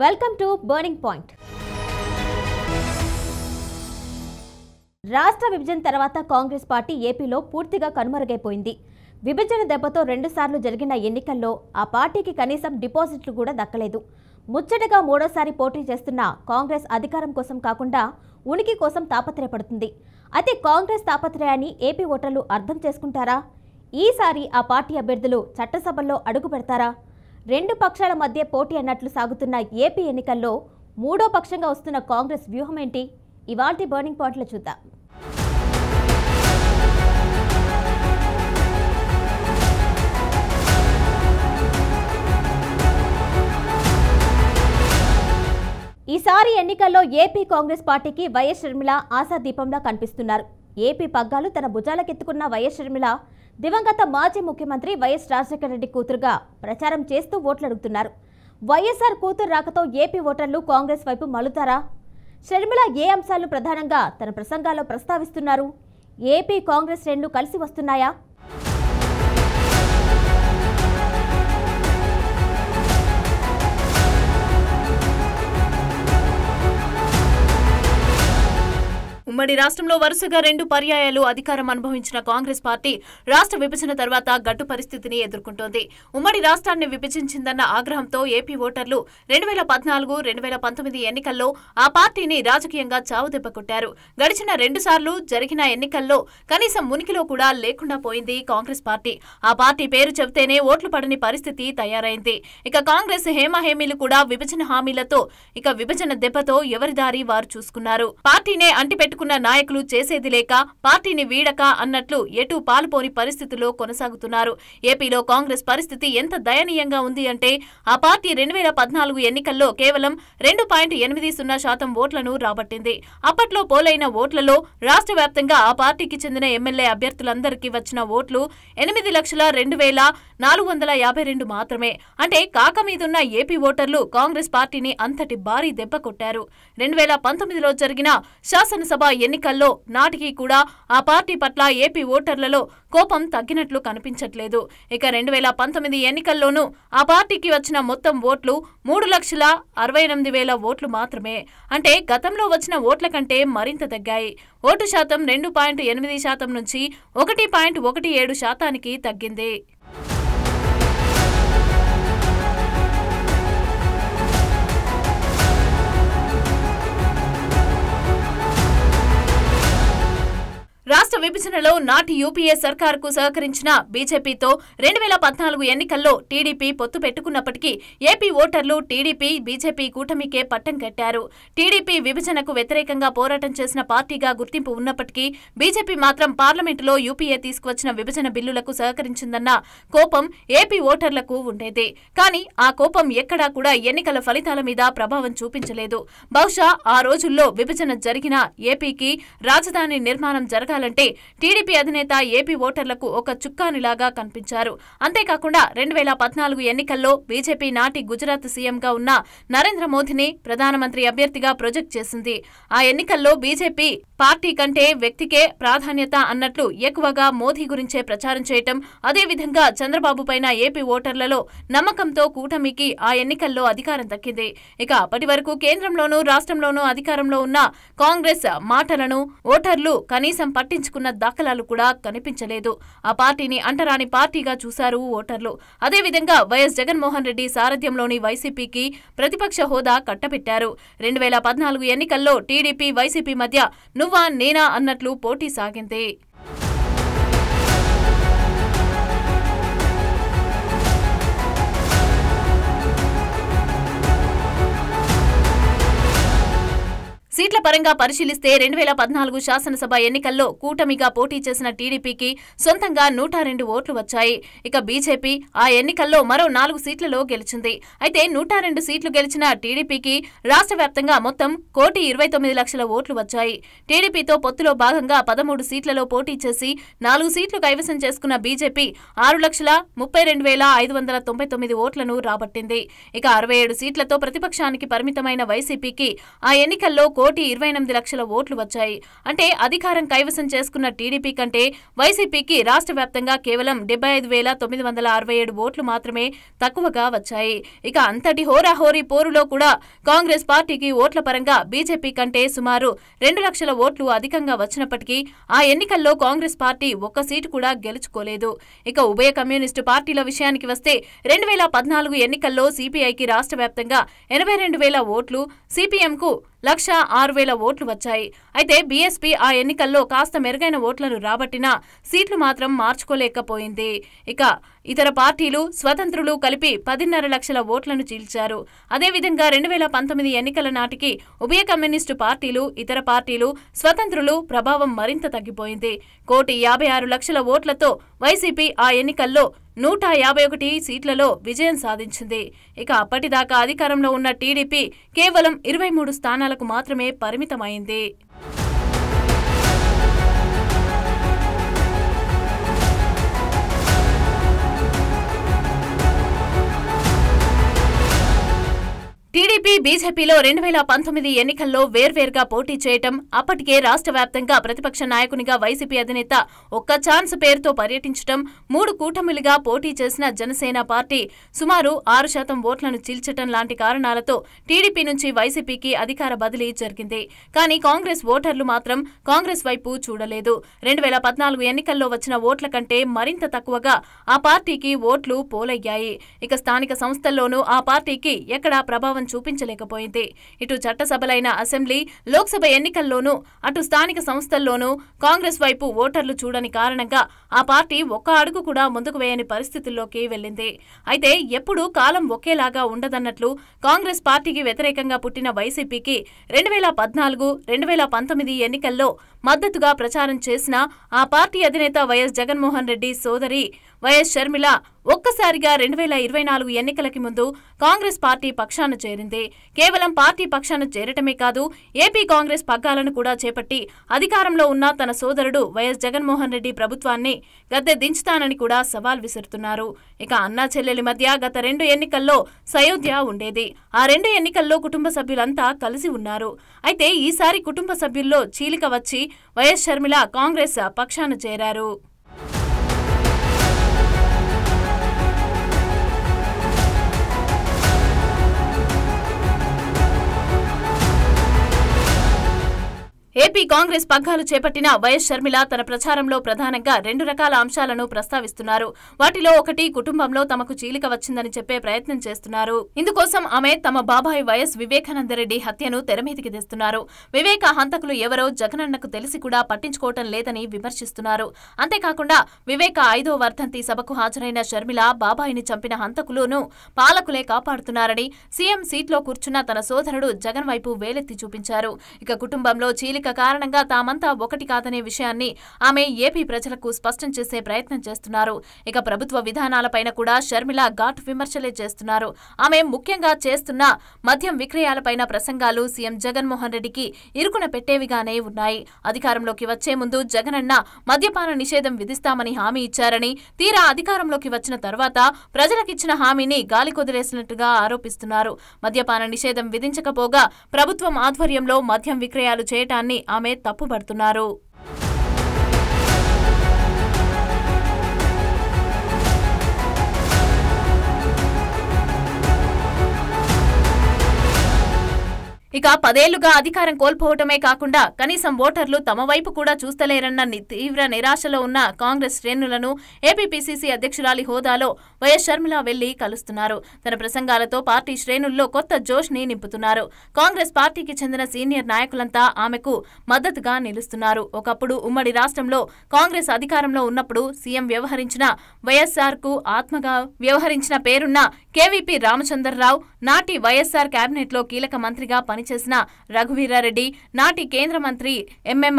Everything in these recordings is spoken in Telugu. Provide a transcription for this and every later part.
వెల్కమ్ టు బర్నింగ్ పాయింట్ రాష్ట్ర విభజన తర్వాత కాంగ్రెస్ పార్టీ ఏపీలో పూర్తిగా కనుమరుగైపోయింది విభజన దెబ్బతో రెండుసార్లు జరిగిన ఎన్నికల్లో ఆ పార్టీకి కనీసం డిపాజిట్లు కూడా దక్కలేదు ముచ్చటగా మూడోసారి పోటీ చేస్తున్న కాంగ్రెస్ అధికారం కోసం కాకుండా ఉనికి కోసం తాపత్రయపడుతుంది అయితే కాంగ్రెస్ తాపత్రయాన్ని ఏపీ ఓటర్లు అర్థం చేసుకుంటారా ఈసారి ఆ పార్టీ అభ్యర్థులు చట్టసభల్లో అడుగు పెడతారా రెండు పక్షాల మధ్య పోటీ అన్నట్లు సాగుతున్న ఏపీ ఎన్నికల్లో మూడో పక్షంగా వస్తున్న కాంగ్రెస్ వ్యూహం ఏంటి ఇవాల్టి బర్నింగ్ పాయింట్లు చూద్దాం ఈసారి ఎన్నికల్లో ఏపీ కాంగ్రెస్ పార్టీకి వైఎస్ షర్మిల ఆశాదీపంలా కనిపిస్తున్నారు ఏపీ పగ్గాలు తన భుజాలకెత్తుకున్న వైఎస్ షర్మిల దివంగత మాజీ ముఖ్యమంత్రి వైఎస్ రాజశేఖర రెడ్డి కూతురుగా ప్రచారం చేస్తూ ఓట్లడుగుతున్నారు వైఎస్ఆర్ కూతురు రాకతో ఏపీ ఓటర్లు కాంగ్రెస్ వైపు మలుతారా షర్మిల ఏ అంశాలను ప్రధానంగా తన ప్రసంగాల్లో ప్రస్తావిస్తున్నారు ఏపీ కాంగ్రెస్ రెండు కలిసి వస్తున్నాయా ఉమ్మడి రాష్ట్రంలో వరుసగా రెండు పర్యాయాలు అధికారం అనుభవించిన కాంగ్రెస్ పార్టీ రాష్ట్ర విభజన తర్వాత గట్టు పరిస్థితిని ఎదుర్కొంటోంది ఉమ్మడి రాష్ట్రాన్ని విభజించిందన్న ఆగ్రహంతో ఏపీ ఓటర్లు రెండు వేల పద్నాలుగు రెండు వేల పంతొమ్మిది ఎన్నికల్లో ఆ పార్టీని రాజకీయంగా చావుదెబ్బ కొట్టారు గడిచిన రెండుసార్లు జరిగిన ఎన్నికల్లో కనీసం మునికిలో కూడా లేకుండా పోయింది కాంగ్రెస్ పార్టీ ఆ పార్టీ పేరు చెబితేనే ఓట్లు పడని పరిస్థితి తయారైంది ఇక కాంగ్రెస్ హేమీలు కూడా విభజన హామీలతో ఇక విభజన దెబ్బతో ఎవరిదారి వారు చూసుకున్నారు పార్టీనే అంటిపెట్టి పెట్టుకున్న నాయకులు చేసేది లేక పార్టీని వీడక అన్నట్లు ఎటు పాల్పోని పరిస్థితుల్లో కొనసాగుతున్నారు ఏపీలో కాంగ్రెస్ పరిస్థితి ఎంత దయనీయంగా ఉంది అంటే ఆ పార్టీ రెండు వేల పద్నాలుగు ఎన్నికల్లో కేవలం రెండు పాయింట్ ఎనిమిది సున్నా శాతం ఓట్లను రాబట్టింది అప్పట్లో పోలైన ఓట్లలో రాష్ట్ర వ్యాప్తంగా ఆ పార్టీకి చెందిన ఎమ్మెల్యే అభ్యర్థులందరికీ వచ్చిన ఓట్లు ఎనిమిది లక్షల రెండు వేల నాలుగు వందల యాభై రెండు మాత్రమే అంటే కాక మీదున్న ఏపీ ఓటర్లు కాంగ్రెస్ పార్టీని అంతటి భారీ దెబ్బ కొట్టారు రెండు వేల పంతొమ్మిదిలో జరిగిన శాసనసభ లోక్సభ ఎన్నికల్లో నాటికి కూడా ఆ పార్టీ పట్ల ఏపీ ఓటర్లలో కోపం తగ్గినట్లు కనిపించట్లేదు ఇక రెండు వేల పంతొమ్మిది ఎన్నికల్లోనూ ఆ పార్టీకి వచ్చిన మొత్తం ఓట్లు మూడు లక్షల అరవై ఎనిమిది వేల ఓట్లు మాత్రమే అంటే గతంలో వచ్చిన ఓట్ల కంటే మరింత తగ్గాయి ఓటు శాతం రెండు పాయింట్ ఎనిమిది శాతం నుంచి ఒకటి పాయింట్ ఒకటి ఏడు శాతానికి తగ్గింది రాష్ట్ర విభజనలో నాటి యూపీఏ సర్కార్కు సహకరించిన బీజేపీతో రెండు వేల పద్నాలుగు ఎన్నికల్లో టీడీపీ పొత్తు పెట్టుకున్నప్పటికీ ఏపీ ఓటర్లు టీడీపీ బీజేపీ కూటమికే పట్టం కట్టారు టీడీపీ విభజనకు వ్యతిరేకంగా పోరాటం చేసిన పార్టీగా గుర్తింపు ఉన్నప్పటికీ బీజేపీ మాత్రం పార్లమెంటులో యూపీఏ తీసుకువచ్చిన విభజన బిల్లులకు సహకరించిందన్న కోపం ఏపీ ఓటర్లకు ఉండేది కానీ ఆ కోపం ఎక్కడా కూడా ఎన్నికల ఫలితాల మీద ప్రభావం చూపించలేదు బహుశా ఆ రోజుల్లో విభజన జరిగిన ఏపీకి రాజధాని నిర్మాణం జరగాలి చెప్పాలంటే టీడీపీ అధినేత ఏపీ ఓటర్లకు ఒక చుక్కానిలాగా కనిపించారు అంతేకాకుండా రెండు వేల పద్నాలుగు ఎన్నికల్లో బీజేపీ నాటి గుజరాత్ సీఎంగా ఉన్న నరేంద్ర మోదీని ప్రధానమంత్రి అభ్యర్థిగా ప్రొజెక్ట్ చేసింది ఆ ఎన్నికల్లో బీజేపీ పార్టీ కంటే వ్యక్తికే ప్రాధాన్యత అన్నట్లు ఎక్కువగా మోదీ గురించే ప్రచారం చేయటం అదేవిధంగా చంద్రబాబు పైన ఏపీ ఓటర్లలో నమ్మకంతో కూటమికి ఆ ఎన్నికల్లో అధికారం దక్కింది ఇక అప్పటి వరకు కేంద్రంలోనూ రాష్ట్రంలోనూ అధికారంలో ఉన్న కాంగ్రెస్ మాటలను ఓటర్లు కనీసం పట్టించుకున్న దాఖలాలు కూడా కనిపించలేదు ఆ పార్టీని అంటరాని పార్టీగా చూశారు ఓటర్లు అదేవిధంగా వైఎస్ జగన్మోహన్ రెడ్డి సారథ్యంలోని వైసీపీకి ప్రతిపక్ష హోదా కట్టబెట్టారు రెండు వేల పద్నాలుగు ఎన్నికల్లో టీడీపీ వైసీపీ మధ్య నువ్వా నేనా అన్నట్లు పోటీ సాగింది సీట్ల పరంగా పరిశీలిస్తే రెండు వేల పద్నాలుగు శాసనసభ ఎన్నికల్లో కూటమిగా పోటీ చేసిన టీడీపీకి సొంతంగా నూట రెండు ఓట్లు వచ్చాయి ఇక బీజేపీ ఆ ఎన్నికల్లో మరో నాలుగు సీట్లలో గెలిచింది అయితే నూట రెండు సీట్లు గెలిచిన టీడీపీకి రాష్ట్ర వ్యాప్తంగా మొత్తం కోటి ఇరవై తొమ్మిది లక్షల ఓట్లు వచ్చాయి టీడీపీతో పొత్తులో భాగంగా పదమూడు సీట్లలో పోటీ చేసి నాలుగు సీట్లు కైవసం చేసుకున్న బీజేపీ ఆరు లక్షల ముప్పై రెండు వేల ఐదు వందల తొంభై తొమ్మిది ఓట్లను రాబట్టింది ఇక అరవై ఏడు సీట్లతో ప్రతిపక్షానికి పరిమితమైన వైసీపీకి ఆ ఎన్నికల్లో కోటి కోటి ఇరవై ఎనిమిది లక్షల ఓట్లు వచ్చాయి అంటే అధికారం కైవసం చేసుకున్న టీడీపీ కంటే వైసీపీకి రాష్ట్ర వ్యాప్తంగా కేవలం డెబ్బై ఐదు వేల తొమ్మిది వందల అరవై ఏడు ఓట్లు మాత్రమే తక్కువగా వచ్చాయి ఇక అంతటి హోరాహోరీ పోరులో కూడా కాంగ్రెస్ పార్టీకి ఓట్ల పరంగా బీజేపీ కంటే సుమారు రెండు లక్షల ఓట్లు అధికంగా వచ్చినప్పటికీ ఆ ఎన్నికల్లో కాంగ్రెస్ పార్టీ ఒక్క సీటు కూడా గెలుచుకోలేదు ఇక ఉభయ కమ్యూనిస్టు పార్టీల విషయానికి వస్తే రెండు వేల పద్నాలుగు ఎన్నికల్లో సిపిఐకి రాష్ట్ర వ్యాప్తంగా ఎనభై రెండు వేల ఓట్లు సిపిఎంకు లక్ష ఆరు వేల ఓట్లు వచ్చాయి అయితే బీఎస్పీ ఆ ఎన్నికల్లో కాస్త మెరుగైన ఓట్లను రాబట్టినా సీట్లు మాత్రం మార్చుకోలేకపోయింది ఇక ఇతర పార్టీలు స్వతంత్రులు కలిపి పదిన్నర లక్షల ఓట్లను చీల్చారు అదేవిధంగా రెండు వేల పంతొమ్మిది ఎన్నికల నాటికి ఉభయ కమ్యూనిస్టు పార్టీలు ఇతర పార్టీలు స్వతంత్రులు ప్రభావం మరింత తగ్గిపోయింది కోటి యాభై ఆరు లక్షల ఓట్లతో వైసీపీ ఆ ఎన్నికల్లో నూట యాభై ఒకటి సీట్లలో విజయం సాధించింది ఇక అప్పటిదాకా అధికారంలో ఉన్న టీడీపీ కేవలం ఇరవై మూడు స్థానాలకు మాత్రమే పరిమితమైంది టీడీపీ బీజేపీలో రెండు వేల పంతొమ్మిది ఎన్నికల్లో వేర్వేరుగా పోటీ చేయటం అప్పటికే రాష్ట్ర వ్యాప్తంగా ప్రతిపక్ష నాయకునిగా వైసీపీ అధినేత ఒక్క ఛాన్స్ పేరుతో పర్యటించటం మూడు కూటమిలుగా పోటీ చేసిన జనసేన పార్టీ సుమారు ఆరు శాతం ఓట్లను చీల్చటం లాంటి కారణాలతో టీడీపీ నుంచి వైసీపీకి అధికార బదిలీ జరిగింది కానీ కాంగ్రెస్ ఓటర్లు మాత్రం కాంగ్రెస్ వైపు చూడలేదు రెండు వేల పద్నాలుగు ఎన్నికల్లో వచ్చిన ఓట్ల కంటే మరింత తక్కువగా ఆ పార్టీకి ఓట్లు పోలయ్యాయి ఇక స్థానిక సంస్థల్లోనూ ఆ పార్టీకి ఎక్కడా ప్రభావం ప్రభావం చూపించలేకపోయింది ఇటు చట్టసభలైన అసెంబ్లీ లోక్సభ ఎన్నికల్లోనూ అటు స్థానిక సంస్థల్లోనూ కాంగ్రెస్ వైపు ఓటర్లు చూడని కారణంగా ఆ పార్టీ ఒక్క అడుగు కూడా ముందుకు వేయని పరిస్థితుల్లోకి వెళ్లింది అయితే ఎప్పుడూ కాలం ఒకేలాగా ఉండదన్నట్లు కాంగ్రెస్ పార్టీకి వ్యతిరేకంగా పుట్టిన వైసీపీకి రెండు వేల పద్నాలుగు రెండు వేల పంతొమ్మిది ఎన్నికల్లో మద్దతుగా ప్రచారం చేసిన ఆ పార్టీ అధినేత వైఎస్ జగన్మోహన్ రెడ్డి సోదరి వైఎస్ షర్మిల ఒక్కసారిగా రెండు వేల ఇరవై నాలుగు ఎన్నికలకి ముందు కాంగ్రెస్ పార్టీ పక్షాన చేరింది కేవలం పార్టీ పక్షాన చేరటమే కాదు ఏపీ కాంగ్రెస్ పగ్గాలను కూడా చేపట్టి అధికారంలో ఉన్న తన సోదరుడు వైఎస్ జగన్మోహన్ రెడ్డి ప్రభుత్వాన్ని గద్దె దించుతానని కూడా సవాల్ విసురుతున్నారు ఇక అన్నా చెల్లెలి మధ్య గత రెండు ఎన్నికల్లో సయోధ్య ఉండేది ఆ రెండు ఎన్నికల్లో కుటుంబ సభ్యులంతా కలిసి ఉన్నారు అయితే ఈసారి కుటుంబ సభ్యుల్లో చీలిక వచ్చి వైఎస్ షర్మిల కాంగ్రెస్ పక్షాన చేరారు ఏపీ కాంగ్రెస్ పగ్గాలు చేపట్టిన వైఎస్ షర్మిల తన ప్రచారంలో ప్రధానంగా రెండు రకాల అంశాలను ప్రస్తావిస్తున్నారు వాటిలో ఒకటి కుటుంబంలో తమకు చీలిక వచ్చిందని చెప్పే ప్రయత్నం చేస్తున్నారు ఇందుకోసం ఆమె తమ బాబాయ్ వైఎస్ వివేకానందరెడ్డి హత్యను తెరమీదికి తెస్తున్నారు వివేక హంతకులు ఎవరో జగనన్నకు తెలిసి కూడా పట్టించుకోవటం లేదని విమర్శిస్తున్నారు అంతేకాకుండా వివేక ఐదో వర్ధంతి సభకు హాజరైన షర్మిల బాబాయిని చంపిన హంతకులను పాలకులే కాపాడుతున్నారని సీఎం సీట్లో కూర్చున్న తన సోదరుడు జగన్ వైపు వేలెత్తి చూపించారు ఇక కుటుంబంలో చీలిక కోరిక కారణంగా తామంతా ఒకటి కాదనే విషయాన్ని ఆమె ఏపీ ప్రజలకు స్పష్టం చేసే ప్రయత్నం చేస్తున్నారు ఇక ప్రభుత్వ విధానాలపైన కూడా షర్మిల ఘాట్ విమర్శలే చేస్తున్నారు ఆమె ముఖ్యంగా చేస్తున్న మద్యం విక్రయాలపైన ప్రసంగాలు సీఎం జగన్మోహన్ రెడ్డికి ఇరుకున పెట్టేవిగానే ఉన్నాయి అధికారంలోకి వచ్చే ముందు జగన్ అన్న మద్యపాన నిషేధం విధిస్తామని హామీ ఇచ్చారని తీరా అధికారంలోకి వచ్చిన తర్వాత ప్రజలకిచ్చిన హామీని గాలి గాలికొదిలేసినట్టుగా ఆరోపిస్తున్నారు మద్యపాన నిషేధం విధించకపోగా ప్రభుత్వం ఆధ్వర్యంలో మద్యం విక్రయాలు చేయటాన్ని ఆమె తప్పుబడుతున్నారు ఇక పదేళ్లుగా అధికారం కోల్పోవటమే కాకుండా కనీసం ఓటర్లు తమ వైపు కూడా చూస్తలేరన్న తీవ్ర నిరాశలో ఉన్న కాంగ్రెస్ శ్రేణులను ఏపీపీసీసీ అధ్యక్షురాలి హోదాలో వైఎస్ షర్మిల వెళ్లి కలుస్తున్నారు తన ప్రసంగాలతో పార్టీ శ్రేణుల్లో కొత్త జోష్ ని నింపుతున్నారు కాంగ్రెస్ పార్టీకి చెందిన సీనియర్ నాయకులంతా ఆమెకు మద్దతుగా నిలుస్తున్నారు ఒకప్పుడు ఉమ్మడి రాష్ట్రంలో కాంగ్రెస్ అధికారంలో ఉన్నప్పుడు సీఎం వ్యవహరించిన వైఎస్ఆర్ కు ఆత్మగా వ్యవహరించిన పేరున్న కేవీపీ రామచంద్రరావు నాటి వైఎస్ఆర్ లో కీలక మంత్రిగా పని పనిచేసిన రఘువీరారెడ్డి నాటి కేంద్ర మంత్రి ఎంఎం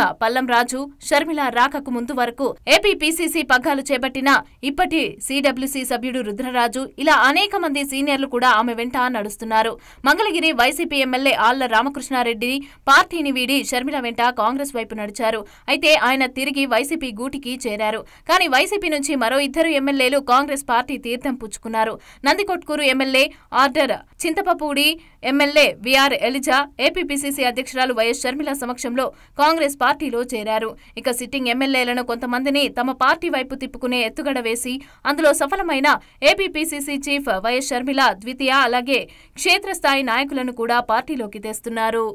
రాజు షర్మిల రాకకు ముందు వరకు ఏపీ పీసీసీ పగ్గాలు చేపట్టిన ఇప్పటి సీడబ్ల్యూసీ సభ్యుడు రుద్రరాజు ఇలా అనేక మంది సీనియర్లు కూడా ఆమె వెంట నడుస్తున్నారు మంగళగిరి వైసీపీ ఎమ్మెల్యే ఆళ్ల రామకృష్ణారెడ్డి పార్టీని వీడి షర్మిల వెంట కాంగ్రెస్ వైపు నడిచారు అయితే ఆయన తిరిగి వైసీపీ గూటికి చేరారు కానీ వైసీపీ నుంచి మరో ఇద్దరు ఎమ్మెల్యేలు కాంగ్రెస్ పార్టీ తీర్థం పుచ్చుకున్నారు Nandikotkur MLA Arthur Chintalapudi MLA VR Eliza షా ఏపీపీసీసీ అధ్యక్షురాలు వైఎస్ షర్మిల సమక్షంలో కాంగ్రెస్ పార్టీలో చేరారు ఇక సిట్టింగ్ ఎమ్మెల్యేలను కొంతమందిని తమ పార్టీ వైపు తిప్పుకునే ఎత్తుగడ వేసి అందులో సఫలమైన ఏపీపీసీసీ చీఫ్ వైఎస్ షర్మిల ద్వితీయ అలాగే క్షేత్రస్థాయి నాయకులను కూడా పార్టీలోకి తెస్తున్నారు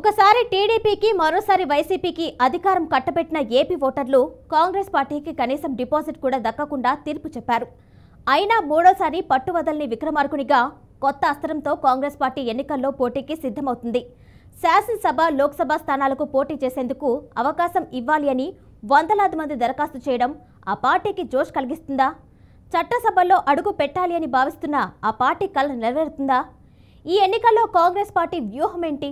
ఒకసారి టీడీపీకి మరోసారి వైసీపీకి అధికారం కట్టబెట్టిన ఏపీ ఓటర్లు కాంగ్రెస్ పార్టీకి కనీసం డిపాజిట్ కూడా దక్కకుండా తీర్పు చెప్పారు అయినా మూడోసారి పట్టువదల్ని విక్రమార్కునిగా కొత్త అస్త్రంతో కాంగ్రెస్ పార్టీ ఎన్నికల్లో పోటీకి సిద్ధమవుతుంది శాసనసభ లోక్సభ స్థానాలకు పోటీ చేసేందుకు అవకాశం ఇవ్వాలి అని వందలాది మంది దరఖాస్తు చేయడం ఆ పార్టీకి జోష్ కలిగిస్తుందా చట్టసభల్లో అడుగు పెట్టాలి అని భావిస్తున్న ఆ పార్టీ కళ నెరవేరుతుందా ఈ ఎన్నికల్లో కాంగ్రెస్ పార్టీ వ్యూహం ఏంటి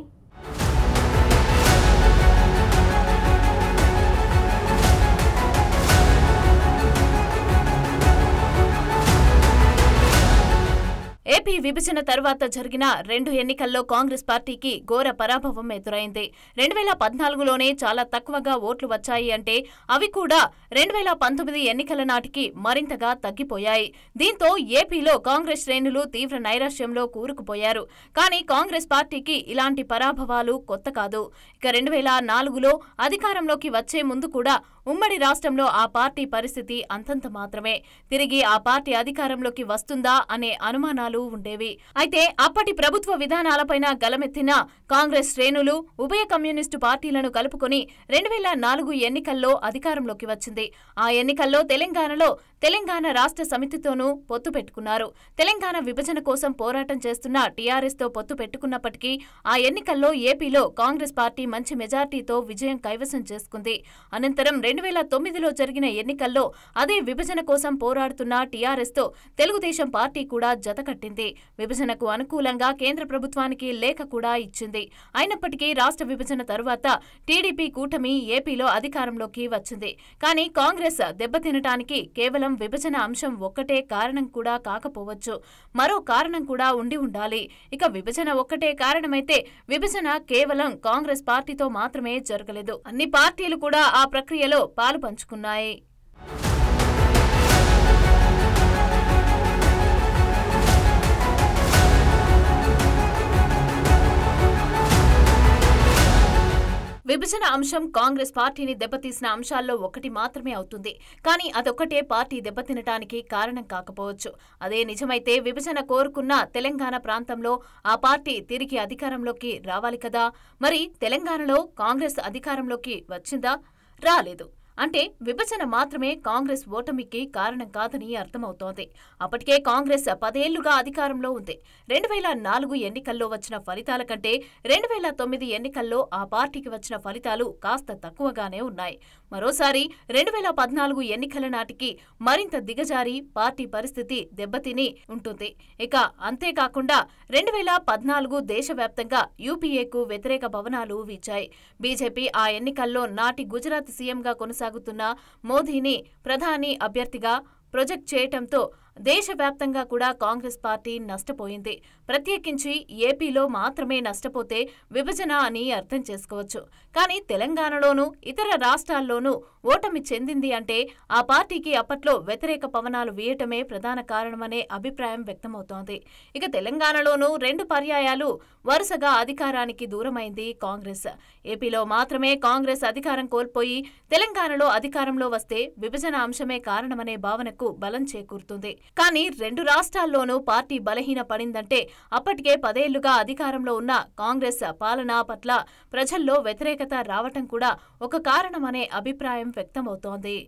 ఏపీ విభజన తర్వాత జరిగిన రెండు ఎన్నికల్లో కాంగ్రెస్ పార్టీకి ఘోర పరాభవం ఎదురైంది రెండు వేల పద్నాలుగులోనే చాలా తక్కువగా ఓట్లు వచ్చాయి అంటే అవి కూడా రెండు వేల పంతొమ్మిది ఎన్నికల నాటికి మరింతగా తగ్గిపోయాయి దీంతో ఏపీలో కాంగ్రెస్ శ్రేణులు తీవ్ర నైరాశ్యంలో కూరుకుపోయారు కానీ కాంగ్రెస్ పార్టీకి ఇలాంటి పరాభవాలు కొత్త కాదు ఇక రెండు వేల నాలుగులో అధికారంలోకి వచ్చే ముందు కూడా ఉమ్మడి రాష్ట్రంలో ఆ పార్టీ పరిస్థితి అంతంత మాత్రమే తిరిగి ఆ పార్టీ అధికారంలోకి వస్తుందా అనే అనుమానాలు ఉండేవి అయితే అప్పటి ప్రభుత్వ విధానాలపైన గలమెత్తిన కాంగ్రెస్ శ్రేణులు ఉభయ కమ్యూనిస్టు పార్టీలను కలుపుకుని రెండు వేల నాలుగు ఎన్నికల్లో అధికారంలోకి వచ్చింది ఆ ఎన్నికల్లో తెలంగాణలో తెలంగాణ రాష్ట్ర సమితితోనూ పొత్తు పెట్టుకున్నారు తెలంగాణ విభజన కోసం పోరాటం చేస్తున్న టీఆర్ఎస్తో పొత్తు పెట్టుకున్నప్పటికీ ఆ ఎన్నికల్లో ఏపీలో కాంగ్రెస్ పార్టీ మంచి మెజార్టీతో విజయం కైవసం చేసుకుంది అనంతరం రెండు వేల తొమ్మిదిలో జరిగిన ఎన్నికల్లో అదే విభజన కోసం పోరాడుతున్న టీఆర్ఎస్తో తెలుగుదేశం పార్టీ కూడా జతకట్టింది విభజనకు అనుకూలంగా కేంద్ర ప్రభుత్వానికి లేఖ కూడా ఇచ్చింది అయినప్పటికీ రాష్ట్ర విభజన తరువాత టీడీపీ కూటమి ఏపీలో అధికారంలోకి వచ్చింది కానీ కాంగ్రెస్ దెబ్బతినటానికి కేవలం కేవలం విభజన అంశం ఒక్కటే కారణం కూడా కాకపోవచ్చు మరో కారణం కూడా ఉండి ఉండాలి ఇక విభజన ఒక్కటే కారణమైతే విభజన కేవలం కాంగ్రెస్ పార్టీతో మాత్రమే జరగలేదు అన్ని పార్టీలు కూడా ఆ ప్రక్రియలో పాలు పంచుకున్నాయి విభజన అంశం కాంగ్రెస్ పార్టీని దెబ్బతీసిన అంశాల్లో ఒకటి మాత్రమే అవుతుంది కానీ అదొక్కటే పార్టీ దెబ్బతినటానికి కారణం కాకపోవచ్చు అదే నిజమైతే విభజన కోరుకున్న తెలంగాణ ప్రాంతంలో ఆ పార్టీ తిరిగి అధికారంలోకి రావాలి కదా మరి తెలంగాణలో కాంగ్రెస్ అధికారంలోకి వచ్చిందా రాలేదు అంటే విభజన మాత్రమే కాంగ్రెస్ ఓటమికి కారణం కాదని అర్థమవుతోంది అప్పటికే కాంగ్రెస్ పదేళ్లుగా అధికారంలో ఉంది రెండు వేల నాలుగు ఎన్నికల్లో వచ్చిన ఫలితాల కంటే రెండు వేల తొమ్మిది ఎన్నికల్లో ఆ పార్టీకి వచ్చిన ఫలితాలు కాస్త తక్కువగానే ఉన్నాయి మరోసారి రెండు వేల పద్నాలుగు ఎన్నికల నాటికి మరింత దిగజారి పార్టీ పరిస్థితి దెబ్బతిని ఉంటుంది ఇక అంతేకాకుండా రెండు వేల పద్నాలుగు దేశవ్యాప్తంగా యూపీఏకు వ్యతిరేక భవనాలు వీచాయి బీజేపీ ఆ ఎన్నికల్లో నాటి గుజరాత్ సీఎంగా కొనసాగుతున్న మోదీని ప్రధాని అభ్యర్థిగా ప్రొజెక్ట్ చేయటంతో దేశవ్యాప్తంగా కూడా కాంగ్రెస్ పార్టీ నష్టపోయింది ప్రత్యేకించి ఏపీలో మాత్రమే నష్టపోతే విభజన అని అర్థం చేసుకోవచ్చు కానీ తెలంగాణలోనూ ఇతర రాష్ట్రాల్లోనూ ఓటమి చెందింది అంటే ఆ పార్టీకి అప్పట్లో వ్యతిరేక పవనాలు వీయటమే ప్రధాన కారణమనే అభిప్రాయం వ్యక్తమవుతోంది ఇక తెలంగాణలోనూ రెండు పర్యాయాలు వరుసగా అధికారానికి దూరమైంది కాంగ్రెస్ ఏపీలో మాత్రమే కాంగ్రెస్ అధికారం కోల్పోయి తెలంగాణలో అధికారంలో వస్తే విభజన అంశమే కారణమనే భావనకు బలం చేకూరుతుంది కానీ రెండు రాష్ట్రాల్లోనూ పార్టీ బలహీన పడిందంటే అప్పటికే పదేళ్లుగా అధికారంలో ఉన్న కాంగ్రెస్ పాలన పట్ల ప్రజల్లో వ్యతిరేకత రావటం కూడా ఒక కారణమనే అభిప్రాయం వ్యక్తమవుతోంది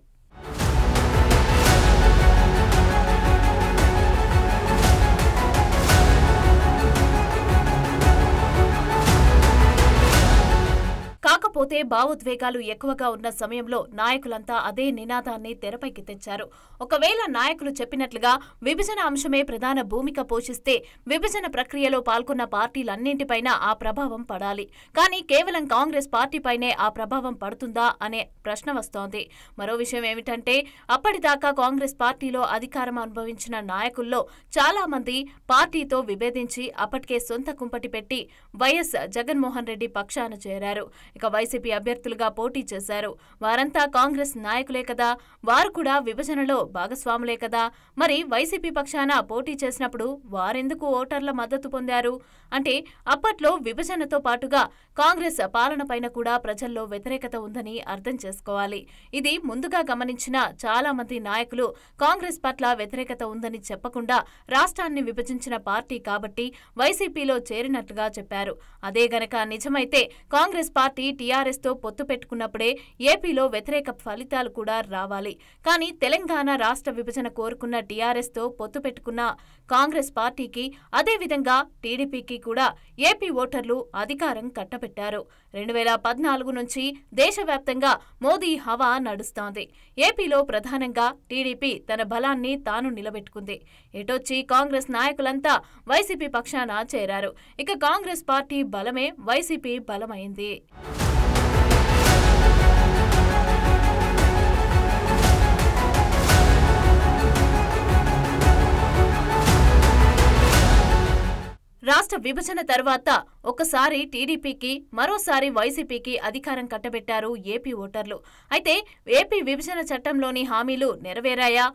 కాకపోతే భావోద్వేగాలు ఎక్కువగా ఉన్న సమయంలో నాయకులంతా అదే నినాదాన్ని తెరపైకి తెచ్చారు ఒకవేళ నాయకులు చెప్పినట్లుగా విభజన అంశమే ప్రధాన భూమిక పోషిస్తే విభజన ప్రక్రియలో పాల్గొన్న పార్టీలన్నింటిపైన ఆ ప్రభావం పడాలి కానీ కేవలం కాంగ్రెస్ పార్టీపైనే ఆ ప్రభావం పడుతుందా అనే ప్రశ్న వస్తోంది మరో విషయం ఏమిటంటే అప్పటిదాకా కాంగ్రెస్ పార్టీలో అధికారం అనుభవించిన నాయకుల్లో చాలా మంది పార్టీతో విభేదించి అప్పటికే సొంత కుంపటి పెట్టి వైఎస్ జగన్మోహన్ రెడ్డి పక్షాన చేరారు ఇక వైసీపీ అభ్యర్థులుగా పోటీ చేశారు వారంతా కాంగ్రెస్ నాయకులే కదా వారు కూడా విభజనలో భాగస్వాములే కదా మరి వైసీపీ పక్షాన పోటీ చేసినప్పుడు వారెందుకు ఓటర్ల మద్దతు పొందారు అంటే అప్పట్లో విభజనతో పాటుగా కాంగ్రెస్ పాలనపైన కూడా ప్రజల్లో వ్యతిరేకత ఉందని అర్థం చేసుకోవాలి ఇది ముందుగా గమనించిన చాలా మంది నాయకులు కాంగ్రెస్ పట్ల వ్యతిరేకత ఉందని చెప్పకుండా రాష్ట్రాన్ని విభజించిన పార్టీ కాబట్టి వైసీపీలో చేరినట్లుగా చెప్పారు అదే గనక నిజమైతే కాంగ్రెస్ పార్టీ టీఆర్ఎస్తో పొత్తు పెట్టుకున్నప్పుడే ఏపీలో వ్యతిరేక ఫలితాలు కూడా రావాలి కానీ తెలంగాణ రాష్ట్ర విభజన కోరుకున్న టీఆర్ఎస్తో పొత్తు పెట్టుకున్న కాంగ్రెస్ పార్టీకి అదేవిధంగా టీడీపీకి కూడా ఏపీ ఓటర్లు అధికారం కట్టబెట్టారు రెండు వేల పద్నాలుగు నుంచి దేశవ్యాప్తంగా మోదీ హవా నడుస్తోంది ఏపీలో ప్రధానంగా టీడీపీ తన బలాన్ని తాను నిలబెట్టుకుంది ఎటొచ్చి కాంగ్రెస్ నాయకులంతా వైసీపీ పక్షాన చేరారు ఇక కాంగ్రెస్ పార్టీ బలమే వైసీపీ బలమైంది రాష్ట్ర విభజన తర్వాత ఒకసారి టీడీపీకి మరోసారి వైసీపీకి అధికారం కట్టబెట్టారు ఏపీ ఓటర్లు అయితే ఏపీ విభజన చట్టంలోని హామీలు నెరవేరాయా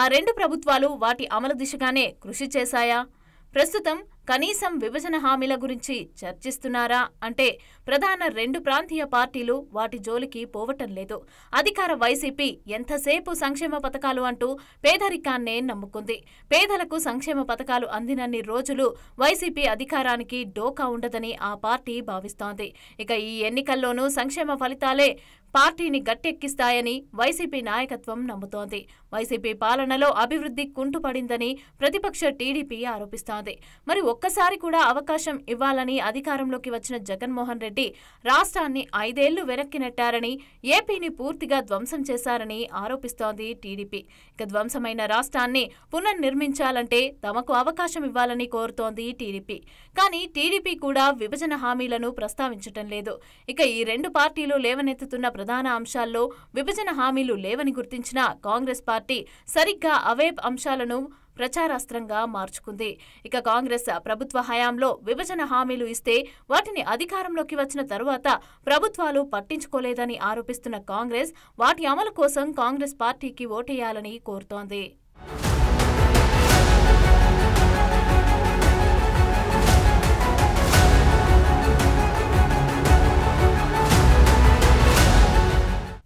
ఆ రెండు ప్రభుత్వాలు వాటి అమలు దిశగానే కృషి చేశాయా ప్రస్తుతం కనీసం విభజన హామీల గురించి చర్చిస్తున్నారా అంటే ప్రధాన రెండు ప్రాంతీయ పార్టీలు వాటి జోలికి పోవటం లేదు అధికార వైసీపీ ఎంతసేపు సంక్షేమ పథకాలు అంటూ పేదరికాన్నే నమ్ముకుంది పేదలకు సంక్షేమ పథకాలు అందినన్ని రోజులు వైసీపీ అధికారానికి డోకా ఉండదని ఆ పార్టీ భావిస్తోంది ఇక ఈ ఎన్నికల్లోనూ సంక్షేమ ఫలితాలే పార్టీని గట్టెక్కిస్తాయని వైసీపీ నాయకత్వం నమ్ముతోంది వైసీపీ పాలనలో అభివృద్ధి కుంటుపడిందని ప్రతిపక్ష టీడీపీ ఆరోపిస్తోంది మరి ఒక్కసారి కూడా అవకాశం ఇవ్వాలని అధికారంలోకి వచ్చిన జగన్మోహన్ రెడ్డి రాష్ట్రాన్ని ఐదేళ్లు వెనక్కి నెట్టారని ఏపీని పూర్తిగా ధ్వంసం చేశారని ఆరోపిస్తోంది టీడీపీ ఇక ధ్వంసమైన రాష్ట్రాన్ని పునర్నిర్మించాలంటే తమకు అవకాశం ఇవ్వాలని కోరుతోంది టీడీపీ కానీ టీడీపీ కూడా విభజన హామీలను ప్రస్తావించటం లేదు ఇక ఈ రెండు పార్టీలు లేవనెత్తుతున్న ప్రధాన అంశాల్లో విభజన హామీలు లేవని గుర్తించిన కాంగ్రెస్ పార్టీ సరిగ్గా అవేబ్ అంశాలను ప్రచారాస్త్రంగా మార్చుకుంది ఇక కాంగ్రెస్ ప్రభుత్వ హయాంలో విభజన హామీలు ఇస్తే వాటిని అధికారంలోకి వచ్చిన తరువాత ప్రభుత్వాలు పట్టించుకోలేదని ఆరోపిస్తున్న కాంగ్రెస్ వాటి అమలు కోసం కాంగ్రెస్ పార్టీకి ఓటేయాలని కోరుతోంది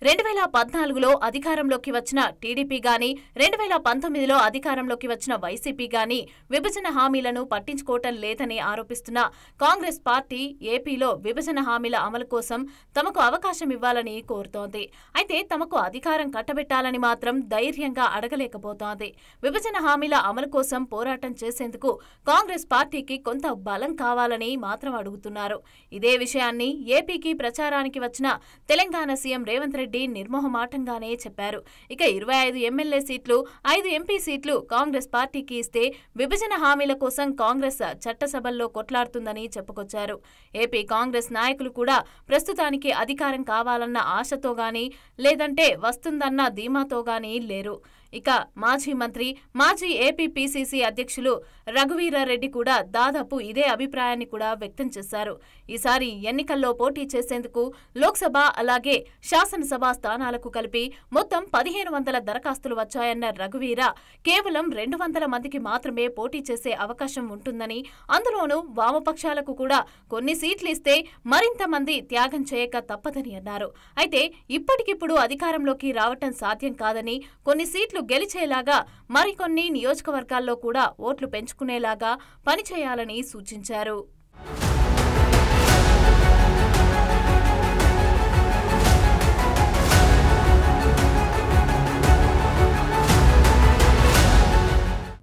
రెండు వేల పద్నాలుగులో అధికారంలోకి వచ్చిన టీడీపీ గాని రెండు వేల పంతొమ్మిదిలో అధికారంలోకి వచ్చిన వైసీపీ గాని విభజన హామీలను పట్టించుకోవటం లేదని ఆరోపిస్తున్న కాంగ్రెస్ పార్టీ ఏపీలో విభజన హామీల అమలు కోసం తమకు అవకాశం ఇవ్వాలని కోరుతోంది అయితే తమకు అధికారం కట్టబెట్టాలని మాత్రం ధైర్యంగా అడగలేకపోతోంది విభజన హామీల అమలు కోసం పోరాటం చేసేందుకు కాంగ్రెస్ పార్టీకి కొంత బలం కావాలని మాత్రం అడుగుతున్నారు ఇదే విషయాన్ని ఏపీకి ప్రచారానికి వచ్చిన తెలంగాణ సీఎం రేవంత్ రెడ్డి రెడ్డి నిర్మోహమాటంగానే చెప్పారు ఇక ఇరవై ఐదు ఎమ్మెల్యే సీట్లు ఐదు ఎంపీ సీట్లు కాంగ్రెస్ పార్టీకి ఇస్తే విభజన హామీల కోసం కాంగ్రెస్ చట్టసభల్లో కొట్లాడుతుందని చెప్పుకొచ్చారు ఏపీ కాంగ్రెస్ నాయకులు కూడా ప్రస్తుతానికి అధికారం కావాలన్న ఆశతో గాని లేదంటే వస్తుందన్న ధీమాతో గానీ లేరు ఇక మాజీ మంత్రి మాజీ ఏపీ పీసీసీ అధ్యక్షులు రఘువీరారెడ్డి కూడా దాదాపు ఇదే అభిప్రాయాన్ని కూడా వ్యక్తం చేశారు ఈసారి ఎన్నికల్లో పోటీ చేసేందుకు లోక్సభ అలాగే శాసనసభ స్థానాలకు కలిపి మొత్తం పదిహేను వందల దరఖాస్తులు వచ్చాయన్న రఘువీర కేవలం రెండు వందల మందికి మాత్రమే పోటీ చేసే అవకాశం ఉంటుందని అందులోనూ వామపక్షాలకు కూడా కొన్ని సీట్లు ఇస్తే మరింత మంది త్యాగం చేయక తప్పదని అన్నారు అయితే ఇప్పటికిప్పుడు అధికారంలోకి రావటం సాధ్యం కాదని కొన్ని సీట్లు గెలిచేలాగా మరికొన్ని నియోజకవర్గాల్లో కూడా ఓట్లు పెంచుకునేలాగా పనిచేయాలని సూచించారు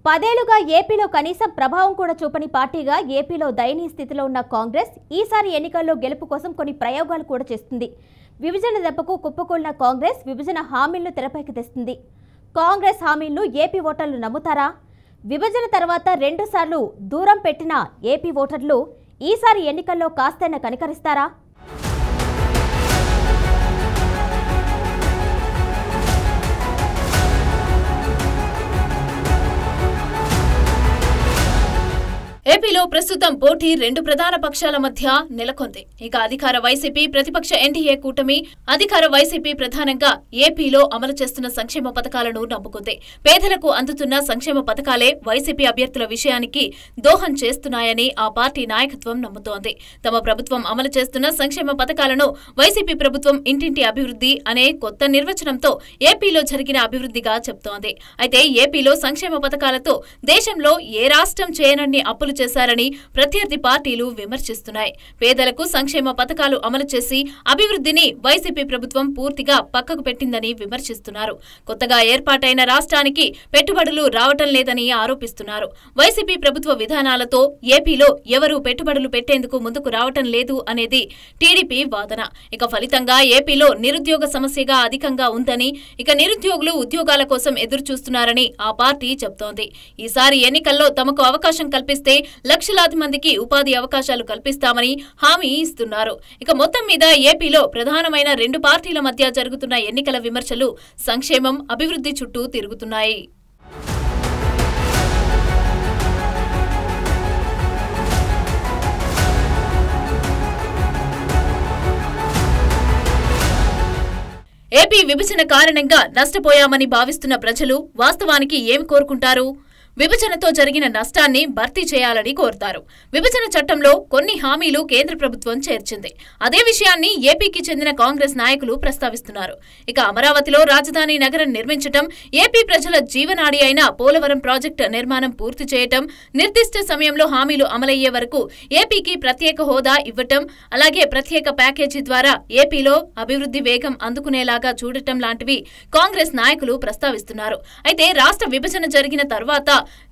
పదేళ్లుగా ఏపీలో కనీసం ప్రభావం కూడా చూపని పార్టీగా ఏపీలో దయనీయ స్థితిలో ఉన్న కాంగ్రెస్ ఈసారి ఎన్నికల్లో గెలుపు కోసం కొన్ని ప్రయోగాలు కూడా చేస్తుంది విభజన దెబ్బకు కుప్పకూలిన కాంగ్రెస్ విభజన హామీలను తెరపైకి తెస్తుంది కాంగ్రెస్ హామీలను ఏపీ ఓటర్లు నమ్ముతారా విభజన తర్వాత రెండుసార్లు దూరం పెట్టిన ఏపీ ఓటర్లు ఈసారి ఎన్నికల్లో కాస్తైనా కనికరిస్తారా ఏపీలో ప్రస్తుతం పోటీ రెండు ప్రధాన పక్షాల మధ్య నెలకొంది ఇక అధికార వైసీపీ ప్రతిపక్ష ఎన్డీఏ కూటమి అధికార వైసీపీ ప్రధానంగా ఏపీలో అమలు చేస్తున్న సంక్షేమ పథకాలను నమ్ముకుంది పేదలకు అందుతున్న సంక్షేమ పథకాలే వైసీపీ అభ్యర్థుల విషయానికి దోహం చేస్తున్నాయని ఆ పార్టీ నాయకత్వం నమ్ముతోంది తమ ప్రభుత్వం అమలు చేస్తున్న సంక్షేమ పథకాలను వైసీపీ ప్రభుత్వం ఇంటింటి అభివృద్ధి అనే కొత్త నిర్వచనంతో ఏపీలో జరిగిన అభివృద్ధిగా చెబుతోంది అయితే ఏపీలో సంక్షేమ పథకాలతో దేశంలో ఏ రాష్ట్రం చేయనన్ని అప్పులు అమలు చేశారని ప్రత్యర్థి పార్టీలు విమర్శిస్తున్నాయి పేదలకు సంక్షేమ పథకాలు అమలు చేసి అభివృద్ధిని వైసీపీ ప్రభుత్వం పూర్తిగా పక్కకు పెట్టిందని విమర్శిస్తున్నారు కొత్తగా ఏర్పాటైన రాష్ట్రానికి పెట్టుబడులు రావటం లేదని ఆరోపిస్తున్నారు వైసీపీ ప్రభుత్వ విధానాలతో ఏపీలో ఎవరూ పెట్టుబడులు పెట్టేందుకు ముందుకు రావటం లేదు అనేది టీడీపీ వాదన ఇక ఫలితంగా ఏపీలో నిరుద్యోగ సమస్యగా అధికంగా ఉందని ఇక నిరుద్యోగులు ఉద్యోగాల కోసం ఎదురుచూస్తున్నారని ఆ పార్టీ చెబుతోంది ఈసారి ఎన్నికల్లో తమకు అవకాశం కల్పిస్తే లక్షలాది మందికి ఉపాధి అవకాశాలు కల్పిస్తామని హామీ ఇస్తున్నారు ఇక మొత్తం మీద ఏపీలో ప్రధానమైన రెండు పార్టీల మధ్య జరుగుతున్న ఎన్నికల విమర్శలు సంక్షేమం అభివృద్ధి చుట్టూ తిరుగుతున్నాయి ఏపీ విభజన కారణంగా నష్టపోయామని భావిస్తున్న ప్రజలు వాస్తవానికి ఏమి కోరుకుంటారు విభజనతో జరిగిన నష్టాన్ని భర్తీ చేయాలని కోరతారు విభజన చట్టంలో కొన్ని హామీలు కేంద్ర ప్రభుత్వం చేర్చింది అదే విషయాన్ని ఏపీకి చెందిన కాంగ్రెస్ నాయకులు ప్రస్తావిస్తున్నారు ఇక అమరావతిలో రాజధాని నగరం నిర్మించటం ఏపీ ప్రజల జీవనాడి అయిన పోలవరం ప్రాజెక్టు నిర్మాణం పూర్తి చేయటం నిర్దిష్ట సమయంలో హామీలు అమలయ్యే వరకు ఏపీకి ప్రత్యేక హోదా ఇవ్వటం అలాగే ప్రత్యేక ప్యాకేజీ ద్వారా ఏపీలో అభివృద్ధి వేగం అందుకునేలాగా చూడటం లాంటివి కాంగ్రెస్ నాయకులు ప్రస్తావిస్తున్నారు అయితే రాష్ట్ర విభజన జరిగిన తర్వాత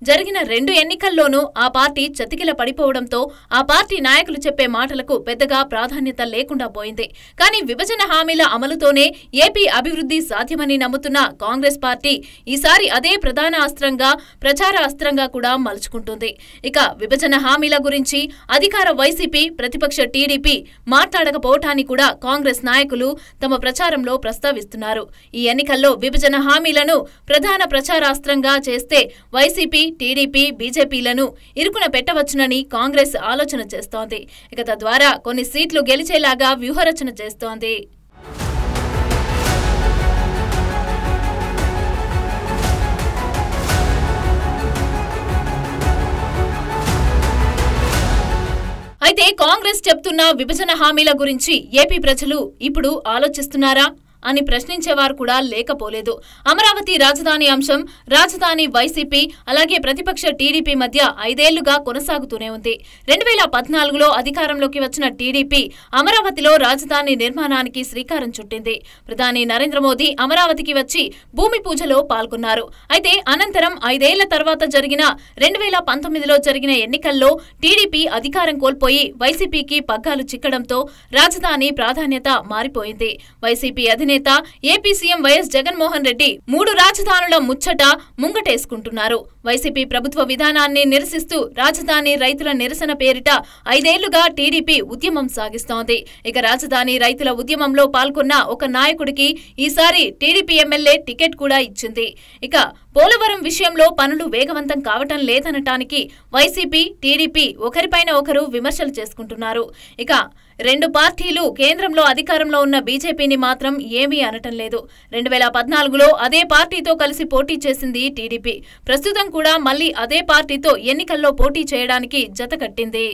జరిగిన రెండు ఎన్నికల్లోనూ ఆ పార్టీ చతికిల పడిపోవడంతో ఆ పార్టీ నాయకులు చెప్పే మాటలకు పెద్దగా ప్రాధాన్యత లేకుండా పోయింది కానీ విభజన హామీల అమలుతోనే ఏపీ అభివృద్ధి సాధ్యమని నమ్ముతున్న కాంగ్రెస్ పార్టీ ఈసారి అదే ప్రధాన అస్త్రంగా ప్రచార అస్త్రంగా కూడా మలుచుకుంటుంది ఇక విభజన హామీల గురించి అధికార వైసీపీ ప్రతిపక్ష టీడీపీ మాట్లాడకపోవటాన్ని కూడా కాంగ్రెస్ నాయకులు తమ ప్రచారంలో ప్రస్తావిస్తున్నారు ఈ ఎన్నికల్లో విభజన హామీలను ప్రధాన ప్రచారాస్త్రంగా చేస్తే వైసీపీ వైసీపీ టీడీపీ బీజేపీలను ఇరుకున పెట్టవచ్చునని కాంగ్రెస్ ఆలోచన చేస్తోంది ఇక తద్వారా కొన్ని సీట్లు గెలిచేలాగా వ్యూహరచన చేస్తోంది అయితే కాంగ్రెస్ చెప్తున్న విభజన హామీల గురించి ఏపీ ప్రజలు ఇప్పుడు ఆలోచిస్తున్నారా అని ప్రశ్నించేవారు కూడా లేకపోలేదు అమరావతి రాజధాని అంశం రాజధాని వైసీపీ అలాగే ప్రతిపక్ష టీడీపీ మధ్య ఐదేళ్లుగా కొనసాగుతూనే ఉంది రెండు వేల పద్నాలుగులో అధికారంలోకి వచ్చిన టీడీపీ అమరావతిలో రాజధాని నిర్మాణానికి శ్రీకారం చుట్టింది ప్రధాని నరేంద్ర మోదీ అమరావతికి వచ్చి భూమి పూజలో పాల్గొన్నారు అయితే అనంతరం ఐదేళ్ల తర్వాత జరిగిన రెండు వేల పంతొమ్మిదిలో జరిగిన ఎన్నికల్లో టీడీపీ అధికారం కోల్పోయి వైసీపీకి పగ్గాలు చిక్కడంతో రాజధాని ప్రాధాన్యత మారిపోయింది వైసీపీ అధినేత AP CM YS Jaganmohan Reddy మూడు రాజధానుల ముచ్చట ముంగటేసుకుంటున్నారు వైసీపీ ప్రభుత్వ విధానాన్ని నిరసిస్తూ రాజధాని రైతుల నిరసన పేరిట ఐదేళ్లుగా టీడీపీ ఉద్యమం సాగిస్తోంది ఇక రాజధాని రైతుల ఉద్యమంలో పాల్గొన్న ఒక నాయకుడికి ఈసారి టీడీపీ ఎమ్మెల్యే టికెట్ కూడా ఇచ్చింది ఇక పోలవరం విషయంలో పనులు వేగవంతం కావటం లేదనటానికి వైసీపీ టీడీపీ ఒకరిపైన ఒకరు విమర్శలు చేసుకుంటున్నారు ఇక రెండు పార్టీలు కేంద్రంలో అధికారంలో ఉన్న బీజేపీని మాత్రం ఏమీ అనటం లేదు రెండు వేల పద్నాలుగులో అదే పార్టీతో కలిసి పోటీ చేసింది టీడీపీ ప్రస్తుతం కూడా మళ్లీ అదే పార్టీతో ఎన్నికల్లో పోటీ చేయడానికి జతకట్టింది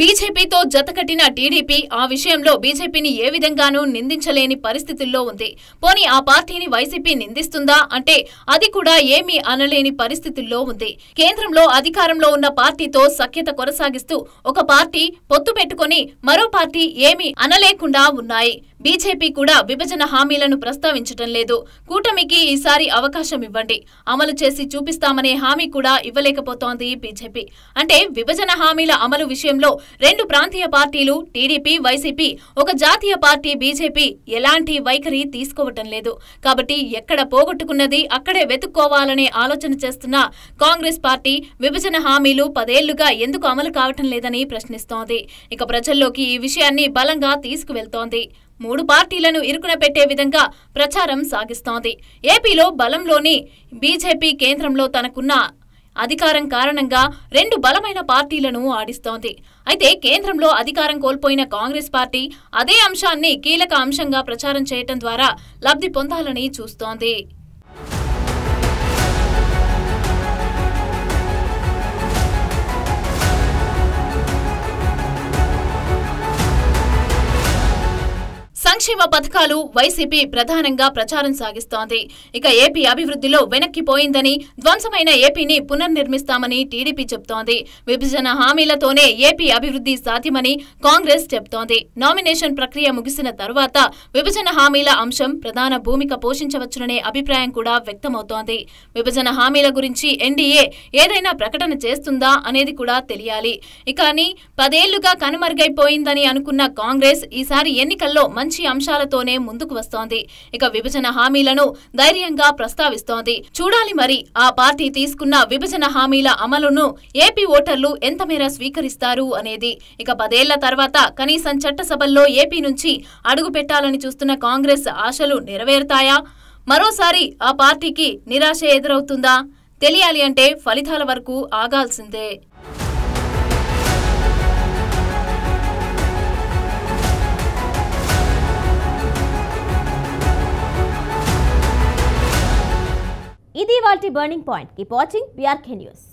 బీజేపీతో జతకట్టిన టీడీపీ ఆ విషయంలో బీజేపీని ఏ విధంగానూ నిందించలేని పరిస్థితుల్లో ఉంది పోని ఆ పార్టీని వైసీపీ నిందిస్తుందా అంటే అది కూడా ఏమీ అనలేని పరిస్థితుల్లో ఉంది కేంద్రంలో అధికారంలో ఉన్న పార్టీతో సఖ్యత కొనసాగిస్తూ ఒక పార్టీ పొత్తు పెట్టుకుని మరో పార్టీ ఏమీ అనలేకుండా ఉన్నాయి బీజేపీ కూడా విభజన హామీలను ప్రస్తావించటం లేదు కూటమికి ఈసారి అవకాశం ఇవ్వండి అమలు చేసి చూపిస్తామనే హామీ కూడా ఇవ్వలేకపోతోంది బీజేపీ అంటే విభజన హామీల అమలు విషయంలో రెండు ప్రాంతీయ పార్టీలు టీడీపీ వైసీపీ ఒక జాతీయ పార్టీ బీజేపీ ఎలాంటి వైఖరి తీసుకోవటం లేదు కాబట్టి ఎక్కడ పోగొట్టుకున్నది అక్కడే వెతుక్కోవాలనే ఆలోచన చేస్తున్న కాంగ్రెస్ పార్టీ విభజన హామీలు పదేళ్లుగా ఎందుకు అమలు కావటం లేదని ప్రశ్నిస్తోంది ఇక ప్రజల్లోకి ఈ విషయాన్ని బలంగా తీసుకువెళ్తోంది మూడు పార్టీలను ఇరుకున పెట్టే విధంగా ప్రచారం సాగిస్తోంది ఏపీలో బలంలోని బీజేపీ కేంద్రంలో తనకున్న అధికారం కారణంగా రెండు బలమైన పార్టీలను ఆడిస్తోంది అయితే కేంద్రంలో అధికారం కోల్పోయిన కాంగ్రెస్ పార్టీ అదే అంశాన్ని కీలక అంశంగా ప్రచారం చేయటం ద్వారా లబ్ధి పొందాలని చూస్తోంది సంక్షేమ పథకాలు వైసీపీ ప్రధానంగా ప్రచారం సాగిస్తోంది ఇక ఏపీ అభివృద్ధిలో వెనక్కిపోయిందని ధ్వంసమైన ఏపీని పునర్నిర్మిస్తామని టీడీపీ చెబుతోంది విభజన హామీలతోనే ఏపీ అభివృద్ధి సాధ్యమని కాంగ్రెస్ చెబుతోంది నామినేషన్ ప్రక్రియ ముగిసిన తర్వాత విభజన హామీల అంశం ప్రధాన భూమిక పోషించవచ్చుననే అభిప్రాయం కూడా వ్యక్తమవుతోంది విభజన హామీల గురించి ఎన్డీఏ ఏదైనా ప్రకటన చేస్తుందా అనేది కూడా తెలియాలి ఇక పదేళ్లుగా కనుమరుగైపోయిందని అనుకున్న కాంగ్రెస్ ఈసారి ఎన్నికల్లో మంచి అంశాలతోనే ముందుకు వస్తోంది ఇక విభజన హామీలను ధైర్యంగా ప్రస్తావిస్తోంది చూడాలి మరి ఆ పార్టీ తీసుకున్న విభజన హామీల అమలును ఏపీ ఓటర్లు ఎంతమేర స్వీకరిస్తారు అనేది ఇక పదేళ్ల తర్వాత కనీసం చట్టసభల్లో ఏపీ నుంచి అడుగు పెట్టాలని చూస్తున్న కాంగ్రెస్ ఆశలు నెరవేరుతాయా మరోసారి ఆ పార్టీకి నిరాశ ఎదురవుతుందా తెలియాలి అంటే ఫలితాల వరకు ఆగాల్సిందే ఇది వాటి burning point keep watching VRK news